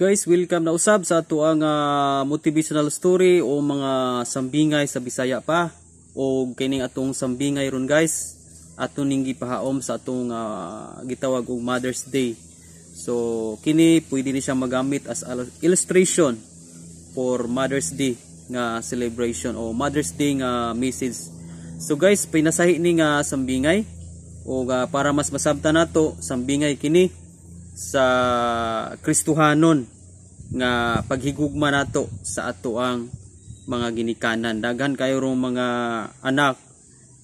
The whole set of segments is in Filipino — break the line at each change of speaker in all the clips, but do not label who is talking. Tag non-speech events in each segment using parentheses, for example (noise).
Guys, welcome na usab sa ato ang uh, motivational story o mga sambingay sa Bisaya pa o kining atong sambingay ron guys. Atong ningi pahaom sa atong uh, gitawag og Mother's Day. So kini pwede ni siya magamit as illustration for Mother's Day nga celebration o Mother's Day nga message. So guys, pinasahi ni nga sambingay o uh, para mas masabta nato sambingay kini sa Kristuhanon nga paghigugma nato sa ato ang mga ginikanan daghan kayo rong mga anak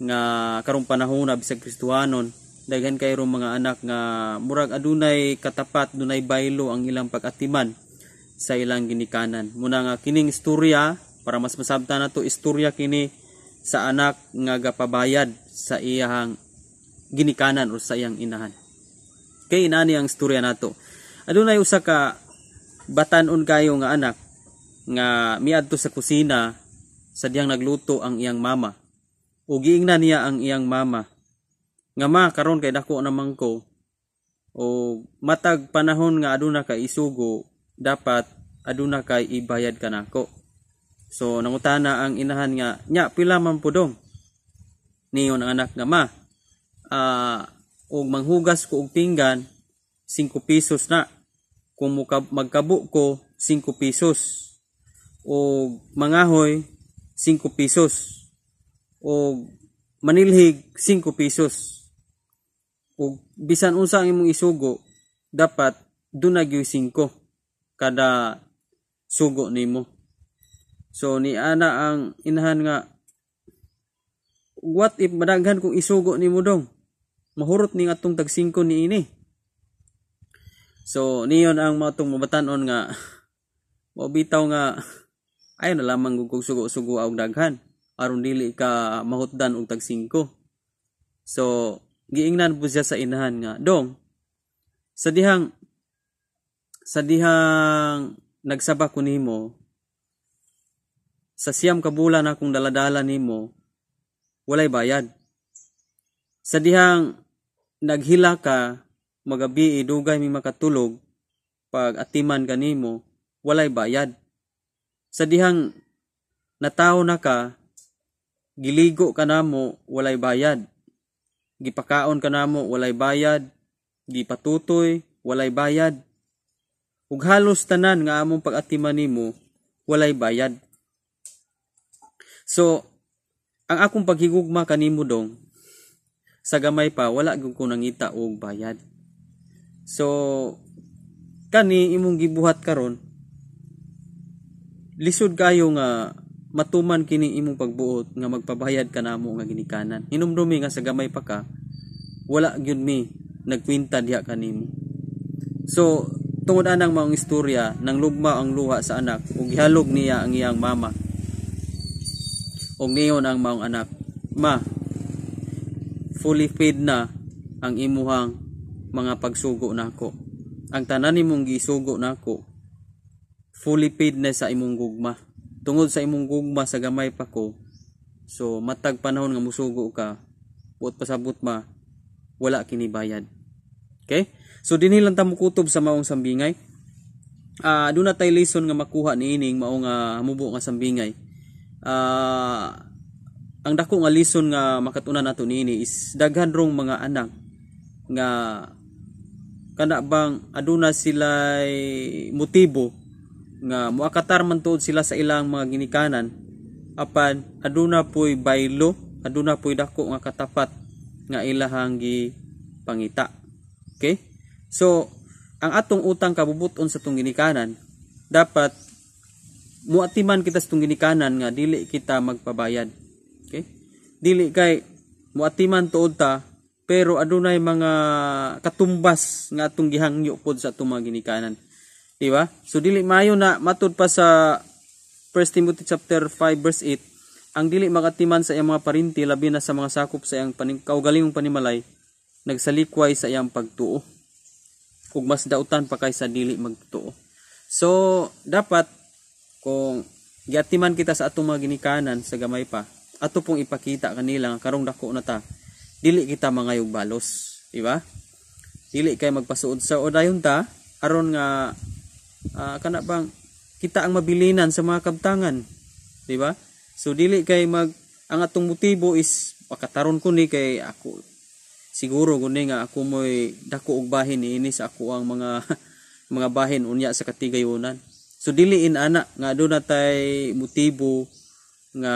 nga karong panahon bisag Kristuhanon daghan kayo rong mga anak nga murag adunay katapat dunay baylo ang ilang pagatiman sa ilang ginikanan muna nga kining istorya para mas masabta nato istorya kini sa anak nga gapabayad sa iyang ginikanan o sa iyang inahan Kay nani ang istorya nato. Adunay usa ka batanon kayo nga anak nga miadto sa kusina sadyang nagluto ang iyang mama. O giingnan niya ang iyang mama. Nga ma karon kay dako naman ko o matag panahon nga aduna kay isugo dapat aduna kay ibayad kanako So nangutana ang inahan nga nya pila man pudong niyon ang anak nga ma. Uh, og manghugas ko og pinggan 5 pesos na kung magkabo ko 5 pesos o mangahoy 5 pesos o manilhig 5 pesos o bisan unsa ang imong isugo dapat dunay gyud 5 kada sugo nimo so ni ana ang inahan nga what if madaghan kung isugo nimo dong mahurot ning atong tag 5 ini. So niyon ang matong mabatanon nga mabitaw nga ayo na lamang gug sugo-sugo og daghan aron dili ka mahutdan og tag 5. So giingnan po siya sa inahan nga dong sa dihang sa dihang nagsaba ko nimo sa siyam ka bulan akong daladala nimo walay bayad sa dihang naghila ka magabi idugay eh, mi makatulog pag atiman kanimo walay bayad sa dihang natawo na ka giligo ka namo walay bayad gipakaon ka namo walay bayad gipatutoy walay bayad ug halos tanan nga among pagatiman nimo walay bayad so ang akong paghigugma kanimo dong sa gamay pa wala gyud ko nangita og bayad so kani imong gibuhat karon lisod kayo nga matuman kini imong pagbuot nga magpabayad ka namo nga ginikanan hinumdumi nga sa gamay pa ka wala gyud mi nagkwinta diha kanimo so tungod anang maong istorya nang lugma ang luha sa anak ug gihalog niya ang iyang mama og niyon ang maong anak ma fully fed na ang imuhang mga pagsugo nako. Ang tanan nimong gisugo nako fully fed na sa imong gugma. Tungod sa imong gugma sa gamay pa ko. So matag panahon nga musugo ka, buot pasabot ma wala kini bayad. Okay? So dinhi lang ta kutob sa maong sambingay. Ah, uh, do na tay lesson nga makuha niining mao nga uh, mubo nga sambingay. Ah, uh, ang dako nga lesson nga makatunan nato niini is daghan rong mga anak nga kana bang aduna sila'y motibo nga muakatar man tuod sila sa ilang mga ginikanan apan aduna poy baylo aduna poy dako nga katapat nga ilahang gi pangita okay so ang atong utang kabubuton sa tong ginikanan dapat muatiman kita sa tong ginikanan nga dili kita magpabayad dili kay muatiman tuod ta pero adunay mga katumbas nga atong gihangyo pod sa atong mga ginikanan. Di ba? So dili mayo na matud pa sa 1 Timothy chapter 5 verse 8 ang dili makatiman sa iyang mga parinti labi na sa mga sakop sa iyang paning, kaugalingong panimalay nagsalikway sa iyang pagtuo ug mas dautan pa kay sa dili magtuo. So dapat kung giatiman kita sa atong mga ginikanan sa gamay pa ato pong ipakita kanila nga karong dako na ta dili kita mangayog balos di ba dili kay magpasuod sa so, dayon ta aron nga uh, kana bang kita ang mabilinan sa mga kabtangan di ba so dili kay mag ang atong motibo is pakataron ko ni kay ako siguro kundi nga ako moy dako og bahin ini sa ako ang mga (laughs) mga bahin unya sa katigayunan so dili in ana nga do na tay motibo nga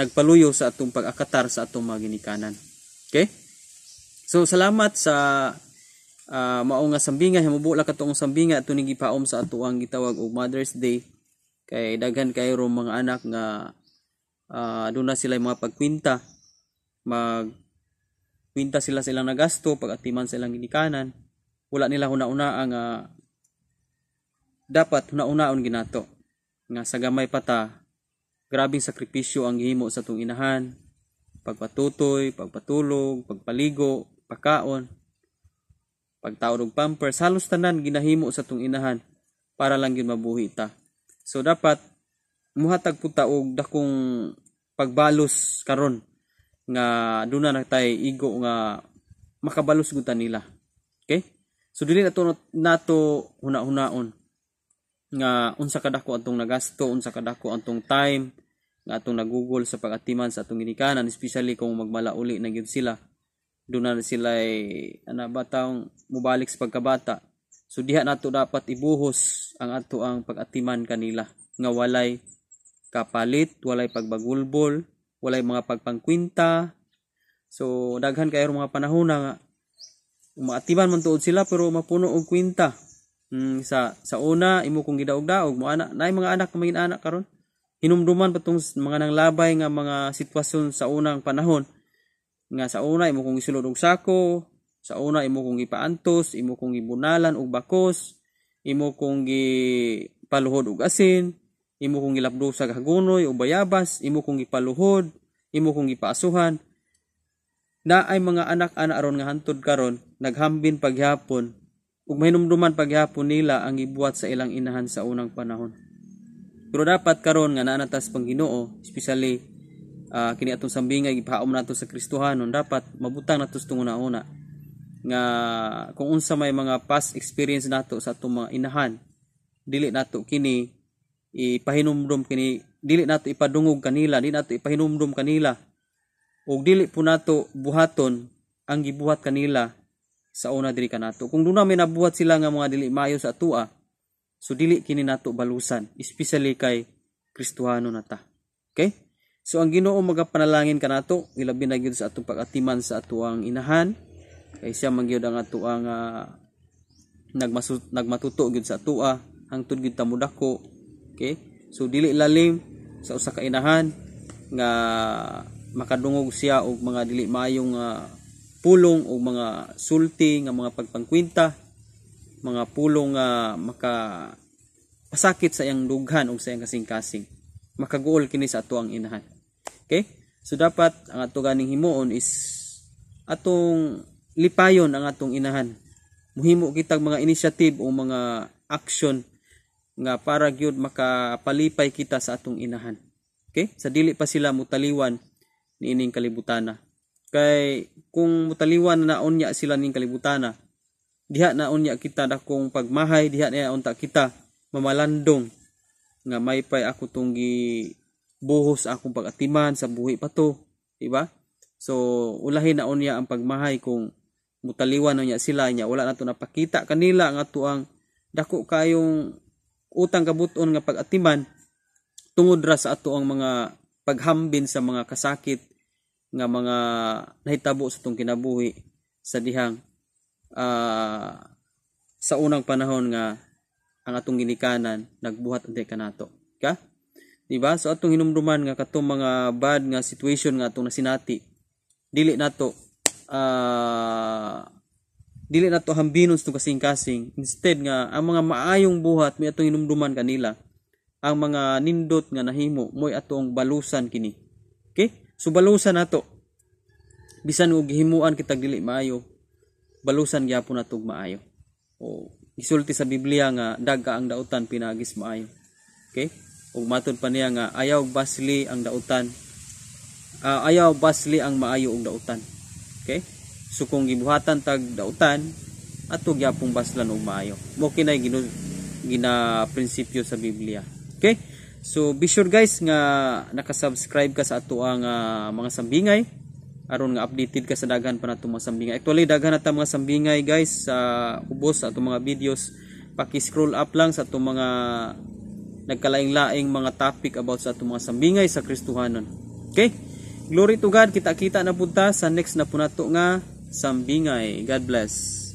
nagpaluyo sa atong pag-akatar sa atong mga ginikanan. Okay? So salamat sa uh, mao nga sambingan himubo la katong sambinga tuning gipaom sa ang gitawag og Mother's Day kay daghan kayo mga anak nga uh, aduna sila mga pagkwinta mag kwinta sila silang nagasto pag atiman silang ginikanan wala nila huna-una ang uh, dapat huna-unaon ginato nga sa gamay pata Grabing sakripisyo ang gihimo sa tong inahan. Pagpatutoy, pagpatulog, pagpaligo, pagkaon, pagtaon og pampers, halos tanan ginahimo sa tong inahan para lang gyud mabuhi ta. So dapat muhatag puta og dakong pagbalos karon nga duna na tay igo nga makabalos gud nila. Okay? So dili nato nato huna-hunaon nga unsa kadako atong nagasto, unsa kadako atong time nga atong nagugol sa pagatiman sa atong ginikanan, especially kung magmalauli na gyud sila. Doon na sila ay ana ba taong mubalik sa pagkabata. So diha nato dapat ibuhos ang ato ang pagatiman kanila nga walay kapalit, walay pagbagulbol, walay mga pagpangkwinta. So daghan kayo mga panahon nga umaatiman man tuod sila pero mapuno og kwinta Mm, sa sa una imo kung gidaog-daog mo ana naay mga anak may anak karon. Hinumduman patong mga nanglabay nga mga sitwasyon sa unang panahon. Nga sa una imo kung isulod og sako, sa una imo kung ipaantos, imo kung ibunalan og bakos, imo kung gipaluhod og asin, imo kung gilabdo sa hagunoy o bayabas, imo kung gipaluhod, imo kung gipaasuhan. Na ay mga anak ana aron nga hantod karon naghambin paghapon Ug mahinumduman paghihapon nila ang gibuhat sa ilang inahan sa unang panahon. Pero dapat karon nga naanatas pang Ginoo, especially uh, kini atong sambingay gipahaom nato sa Kristohanon, dapat mabutang nato sa una-una nga kung unsa may mga past experience nato sa atong mga inahan, dili nato kini ipahinumdum kini dili nato ipadungog kanila, dili nato ipahinumdum kanila. Ug dili po nato buhaton ang gibuhat kanila sa una diri kanato kung duna may nabuhat sila nga mga dili maayo sa atua so dili kini nato balusan especially kay Kristohano nata okay so ang Ginoo magapanalangin kanato ilabi na gyud sa atong pagatiman sa atuang inahan kay siya man ang atuang uh, nagmasu, nagmatuto gyud sa atua hangtod gyud tamudako okay so dili lalim sa usa ka inahan nga makadungog siya og mga dili maayong uh, pulong o mga sulti nga mga pagpangkwinta mga pulong nga maka pasakit sa iyang dughan o sa iyang kasing-kasing makagool kini sa ato ang inahan okay so dapat ang ato ganing himuon is atong lipayon ang atong inahan muhimo kitag mga initiative o mga action nga para gyud makapalipay kita sa atong inahan okay sa dili pa sila mutaliwan niining kalibutana Kay kung taliwan na unya sila ning kalibutana, diha na unya kita dakong pagmahay, diha na unta kita mamalandong nga may pay ako tunggi buhos akong pagatiman sa buhi pa to, di ba? So ulahin na unya ang pagmahay kung mutaliwan na niya sila niya wala na to napakita kanila nga to ang dako kayong utang kabuton nga pagatiman atiman tungod ra sa ato ang mga paghambin sa mga kasakit nga mga nahitabo sa tong kinabuhi sa dihang uh, sa unang panahon nga ang atong ginikanan nagbuhat ante kanato ka di ba so atong hinumduman nga katong mga bad nga situation nga atong nasinati dili nato uh, dili nato hambinon sa kasing-kasing instead nga ang mga maayong buhat may atong hinumduman kanila ang mga nindot nga nahimo moy atong balusan kini okay So balusan nato. Bisan og himuan kita dili maayo, balusan gyapon nato maayo. O isulti sa Biblia nga dagka ang dautan pinagis maayo. Okay? Ug matod pa niya nga ayaw basli ang dautan. Uh, ayaw basli ang maayo og dautan. Okay? So kung gibuhatan tag dautan, ato gyapong baslan og maayo. Mo kinay gina prinsipyo sa Biblia. Okay? So be sure guys nga nakasubscribe ka sa ato ang uh, mga sambingay aron nga updated ka sa daghan pa nato mga sambingay. Actually daghan na ta mga sambingay guys sa uh, ubos sa ato mga videos. Paki-scroll up lang sa ato mga nagkalain laing mga topic about sa ato mga sambingay sa Kristuhanon. Okay? Glory to God. Kita-kita na punta sa next na punato nga sambingay. God bless.